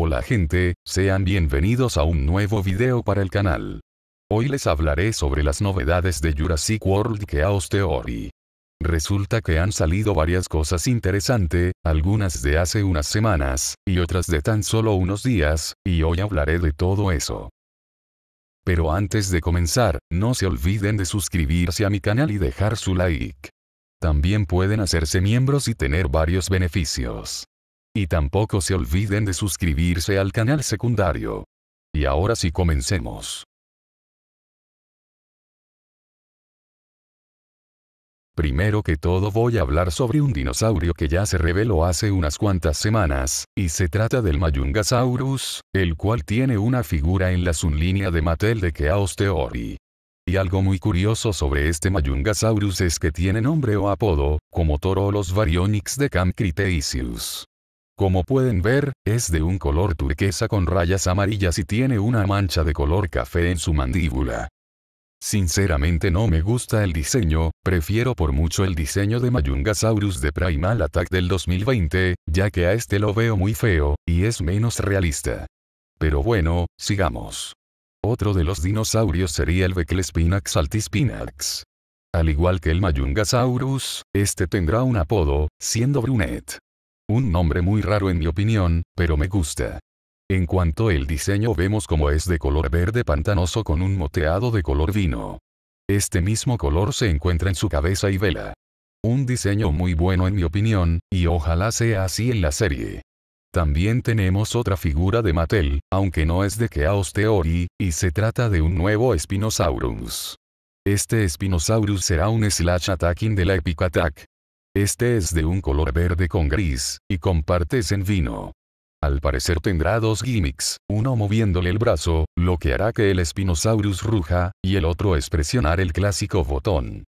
Hola gente, sean bienvenidos a un nuevo video para el canal. Hoy les hablaré sobre las novedades de Jurassic World Chaos Theory. Resulta que han salido varias cosas interesantes, algunas de hace unas semanas, y otras de tan solo unos días, y hoy hablaré de todo eso. Pero antes de comenzar, no se olviden de suscribirse a mi canal y dejar su like. También pueden hacerse miembros y tener varios beneficios. Y tampoco se olviden de suscribirse al canal secundario. Y ahora sí comencemos. Primero que todo voy a hablar sobre un dinosaurio que ya se reveló hace unas cuantas semanas, y se trata del Mayungasaurus, el cual tiene una figura en la sublínea de Mattel de Chaos Theory. Y algo muy curioso sobre este Mayungasaurus es que tiene nombre o apodo, como Toro los Baryonyx de Cam como pueden ver, es de un color turquesa con rayas amarillas y tiene una mancha de color café en su mandíbula. Sinceramente no me gusta el diseño, prefiero por mucho el diseño de Mayungasaurus de Primal Attack del 2020, ya que a este lo veo muy feo, y es menos realista. Pero bueno, sigamos. Otro de los dinosaurios sería el Beclespinax altispinax. Al igual que el Mayungasaurus, este tendrá un apodo, siendo Brunet. Un nombre muy raro en mi opinión, pero me gusta. En cuanto al diseño vemos como es de color verde pantanoso con un moteado de color vino. Este mismo color se encuentra en su cabeza y vela. Un diseño muy bueno en mi opinión, y ojalá sea así en la serie. También tenemos otra figura de Mattel, aunque no es de Chaos Theory, y se trata de un nuevo Spinosaurus. Este Spinosaurus será un Slash Attacking de la Epic Attack, este es de un color verde con gris, y con partes en vino. Al parecer tendrá dos gimmicks, uno moviéndole el brazo, lo que hará que el Spinosaurus ruja, y el otro es presionar el clásico botón.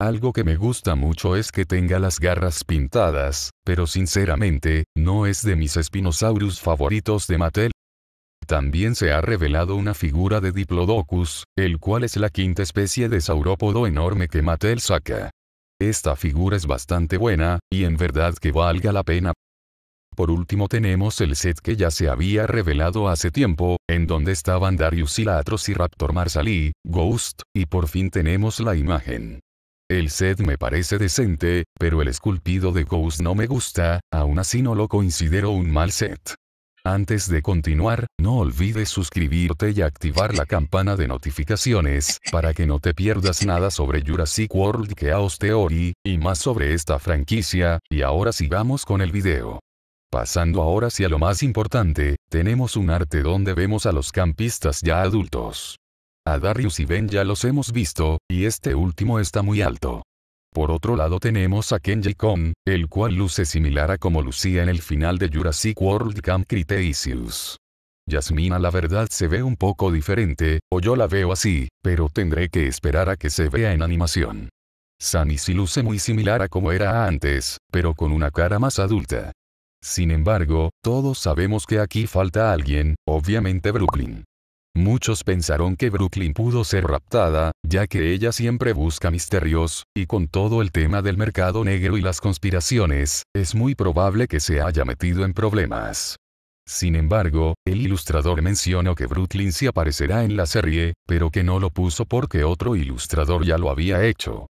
Algo que me gusta mucho es que tenga las garras pintadas, pero sinceramente, no es de mis Spinosaurus favoritos de Mattel. También se ha revelado una figura de Diplodocus, el cual es la quinta especie de saurópodo enorme que Mattel saca. Esta figura es bastante buena, y en verdad que valga la pena. Por último tenemos el set que ya se había revelado hace tiempo, en donde estaban Darius y y Raptor Marsali, Ghost, y por fin tenemos la imagen. El set me parece decente, pero el esculpido de Ghost no me gusta, aún así no lo considero un mal set. Antes de continuar, no olvides suscribirte y activar la campana de notificaciones, para que no te pierdas nada sobre Jurassic World Chaos Theory, y más sobre esta franquicia, y ahora sigamos con el video. Pasando ahora hacia lo más importante, tenemos un arte donde vemos a los campistas ya adultos. A Darius y Ben ya los hemos visto, y este último está muy alto. Por otro lado tenemos a Kenji Kong, el cual luce similar a como lucía en el final de Jurassic World Camp Cretaceous. Yasmina la verdad se ve un poco diferente, o yo la veo así, pero tendré que esperar a que se vea en animación. Sunny sí luce muy similar a como era antes, pero con una cara más adulta. Sin embargo, todos sabemos que aquí falta alguien, obviamente Brooklyn. Muchos pensaron que Brooklyn pudo ser raptada, ya que ella siempre busca misterios, y con todo el tema del mercado negro y las conspiraciones, es muy probable que se haya metido en problemas. Sin embargo, el ilustrador mencionó que Brooklyn se aparecerá en la serie, pero que no lo puso porque otro ilustrador ya lo había hecho.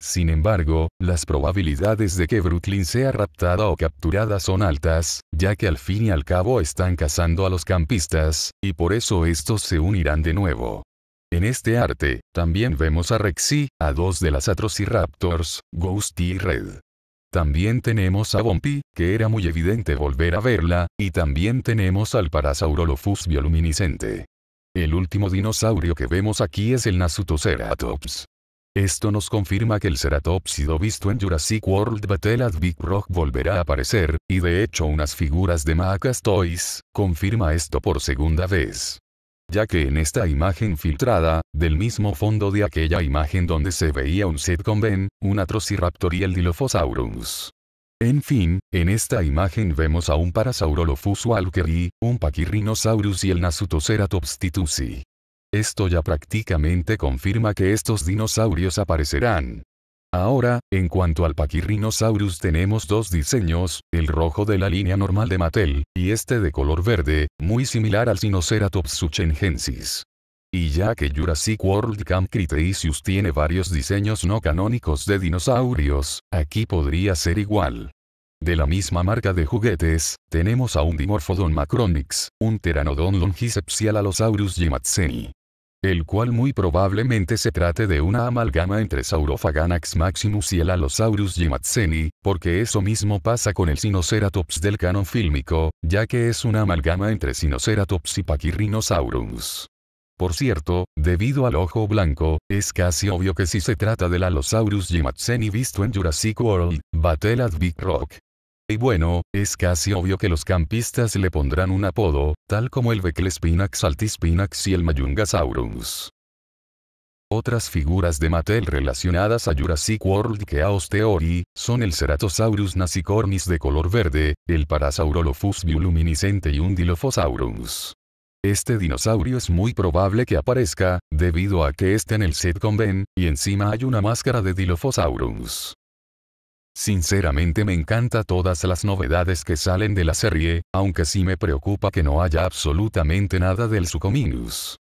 Sin embargo, las probabilidades de que Brooklyn sea raptada o capturada son altas, ya que al fin y al cabo están cazando a los campistas, y por eso estos se unirán de nuevo. En este arte, también vemos a Rexy, a dos de las Atrociraptors, Ghosty y Red. También tenemos a Bompi, que era muy evidente volver a verla, y también tenemos al Parasaurolophus bioluminiscente. El último dinosaurio que vemos aquí es el Nasutoceratops. Esto nos confirma que el ceratópsido visto en Jurassic World Battle at Big Rock volverá a aparecer, y de hecho unas figuras de Macas Toys, confirma esto por segunda vez ya que en esta imagen filtrada, del mismo fondo de aquella imagen donde se veía un set con Ben, un Atrociraptor y el Dilophosaurus. En fin, en esta imagen vemos a un Parasaurolophus walkeri, un Pachyrhinosaurus y el Nasutoceratops titusi. Esto ya prácticamente confirma que estos dinosaurios aparecerán. Ahora, en cuanto al Pachyrhinosaurus tenemos dos diseños, el rojo de la línea normal de Mattel, y este de color verde, muy similar al Sinoceratops suchengensis. Y ya que Jurassic World Camp Cretaceous tiene varios diseños no canónicos de dinosaurios, aquí podría ser igual. De la misma marca de juguetes, tenemos a un Dimorphodon macronix, un Pteranodon longicepsial Allosaurus gematzeni el cual muy probablemente se trate de una amalgama entre Saurophaganax maximus y el Allosaurus gimatseni, porque eso mismo pasa con el Sinoceratops del canon fílmico, ya que es una amalgama entre Sinoceratops y Pachyrhinosaurus. Por cierto, debido al ojo blanco, es casi obvio que si se trata del Allosaurus gimatseni visto en Jurassic World, Battle at Big Rock, y bueno, es casi obvio que los campistas le pondrán un apodo, tal como el Beclespinax altispinax y el Mayungasaurus. Otras figuras de Mattel relacionadas a Jurassic World Chaos Theory, son el Ceratosaurus nasicornis de color verde, el Parasaurolophus bioluminiscente y un Dilophosaurus. Este dinosaurio es muy probable que aparezca, debido a que está en el set con Ben, y encima hay una máscara de Dilophosaurus. Sinceramente me encanta todas las novedades que salen de la serie, aunque sí me preocupa que no haya absolutamente nada del Sucominus.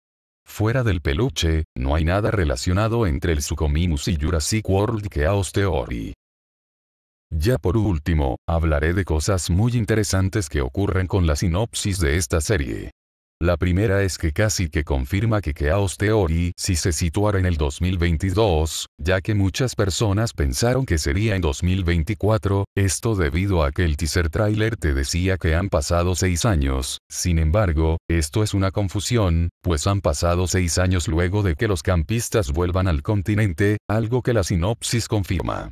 Fuera del peluche, no hay nada relacionado entre el Sucominus y Jurassic World que aosteori. Ya por último, hablaré de cosas muy interesantes que ocurren con la sinopsis de esta serie. La primera es que casi que confirma que Chaos Theory si se situara en el 2022, ya que muchas personas pensaron que sería en 2024, esto debido a que el teaser trailer te decía que han pasado 6 años, sin embargo, esto es una confusión, pues han pasado 6 años luego de que los campistas vuelvan al continente, algo que la sinopsis confirma.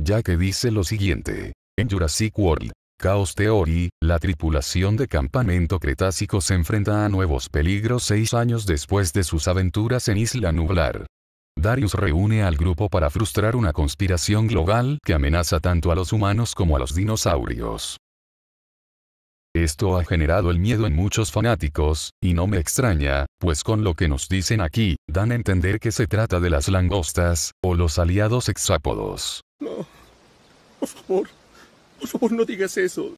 Ya que dice lo siguiente. En Jurassic World, Caos Theory, la tripulación de campamento cretácico se enfrenta a nuevos peligros seis años después de sus aventuras en Isla Nublar. Darius reúne al grupo para frustrar una conspiración global que amenaza tanto a los humanos como a los dinosaurios. Esto ha generado el miedo en muchos fanáticos, y no me extraña, pues con lo que nos dicen aquí, dan a entender que se trata de las langostas, o los aliados hexápodos. No. Por favor no digas eso.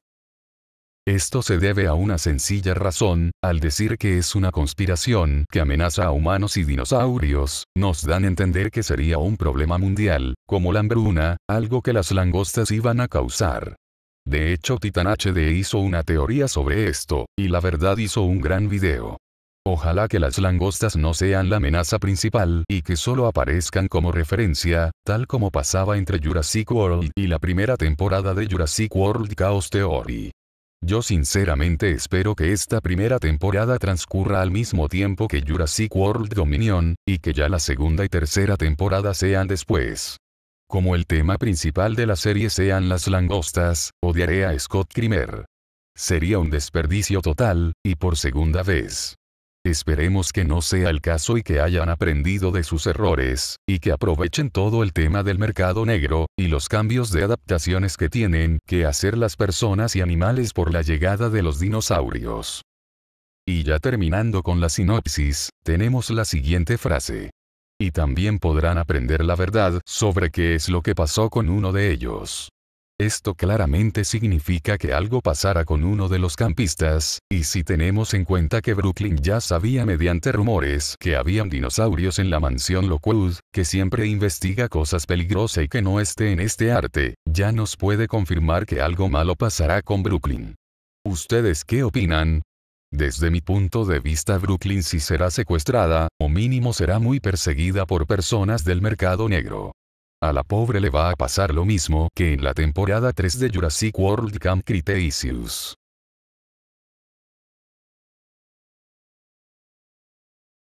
Esto se debe a una sencilla razón, al decir que es una conspiración que amenaza a humanos y dinosaurios, nos dan a entender que sería un problema mundial, como la hambruna, algo que las langostas iban a causar. De hecho Titan HD hizo una teoría sobre esto, y la verdad hizo un gran video. Ojalá que las langostas no sean la amenaza principal y que solo aparezcan como referencia, tal como pasaba entre Jurassic World y la primera temporada de Jurassic World Chaos Theory. Yo sinceramente espero que esta primera temporada transcurra al mismo tiempo que Jurassic World Dominion, y que ya la segunda y tercera temporada sean después. Como el tema principal de la serie sean las langostas, odiaré a Scott Krimer. Sería un desperdicio total, y por segunda vez. Esperemos que no sea el caso y que hayan aprendido de sus errores, y que aprovechen todo el tema del mercado negro, y los cambios de adaptaciones que tienen que hacer las personas y animales por la llegada de los dinosaurios. Y ya terminando con la sinopsis, tenemos la siguiente frase. Y también podrán aprender la verdad sobre qué es lo que pasó con uno de ellos. Esto claramente significa que algo pasará con uno de los campistas, y si tenemos en cuenta que Brooklyn ya sabía mediante rumores que habían dinosaurios en la mansión Lockwood, que siempre investiga cosas peligrosas y que no esté en este arte, ya nos puede confirmar que algo malo pasará con Brooklyn. ¿Ustedes qué opinan? Desde mi punto de vista Brooklyn sí será secuestrada, o mínimo será muy perseguida por personas del mercado negro. A la pobre le va a pasar lo mismo que en la temporada 3 de Jurassic World Camp Cretaceous.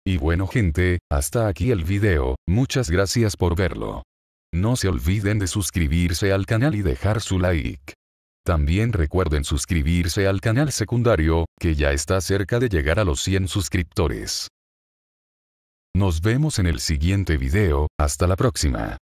Y bueno gente, hasta aquí el video, muchas gracias por verlo. No se olviden de suscribirse al canal y dejar su like. También recuerden suscribirse al canal secundario, que ya está cerca de llegar a los 100 suscriptores. Nos vemos en el siguiente video, hasta la próxima.